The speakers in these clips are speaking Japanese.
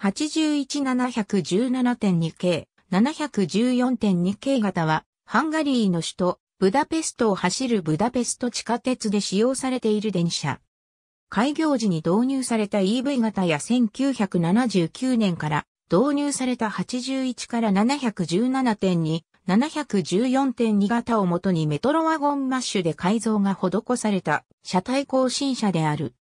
81717.2K、714.2K 型は、ハンガリーの首都、ブダペストを走るブダペスト地下鉄で使用されている電車。開業時に導入された EV 型や1979年から導入された81から717.2、714.2型をもとにメトロワゴンマッシュで改造が施された車体更新車である。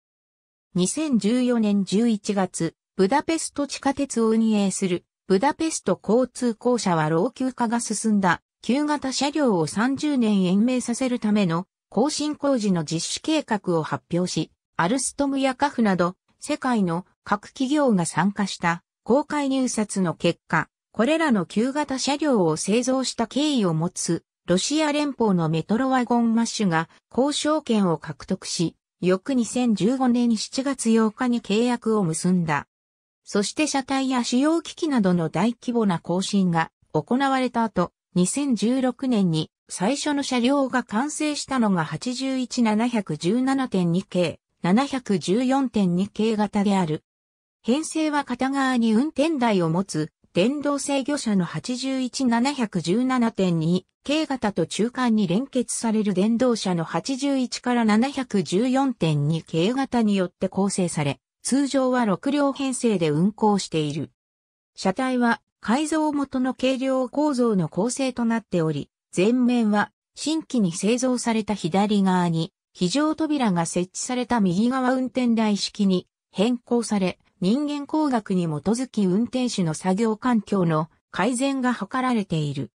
2014年11月、ブダペスト地下鉄を運営する、ブダペスト交通公社は老朽化が進んだ、旧型車両を30年延命させるための、更新工事の実施計画を発表し、アルストムやカフなど、世界の各企業が参加した公開入札の結果、これらの旧型車両を製造した経緯を持つ、ロシア連邦のメトロワゴンマッシュが交渉権を獲得し、翌2015年7月8日に契約を結んだ。そして車体や主要機器などの大規模な更新が行われた後、2016年に最初の車両が完成したのが81717.2系、714.2系型である。編成は片側に運転台を持つ電動制御車の81717.2系型と中間に連結される電動車の81から714.2系型によって構成され、通常は6両編成で運行している。車体は改造元の軽量構造の構成となっており、前面は新規に製造された左側に非常扉が設置された右側運転台式に変更され、人間工学に基づき運転手の作業環境の改善が図られている。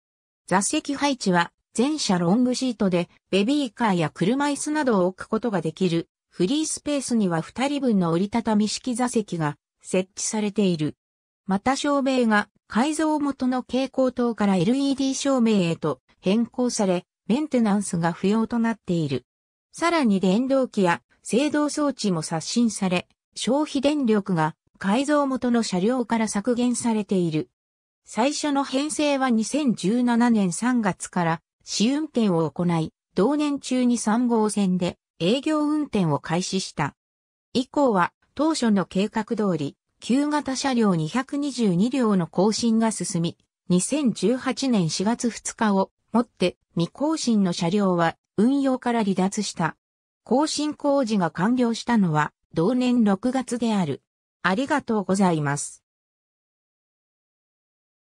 座席配置は全車ロングシートでベビーカーや車椅子などを置くことができるフリースペースには2人分の折りたたみ式座席が設置されている。また照明が改造元の蛍光灯から LED 照明へと変更され、メンテナンスが不要となっている。さらに電動機や制動装置も刷新され、消費電力が改造元の車両から削減されている。最初の編成は2017年3月から試運転を行い、同年中に3号線で営業運転を開始した。以降は当初の計画通り、旧型車両222両の更新が進み、2018年4月2日をもって未更新の車両は運用から離脱した。更新工事が完了したのは同年6月である。ありがとうございます。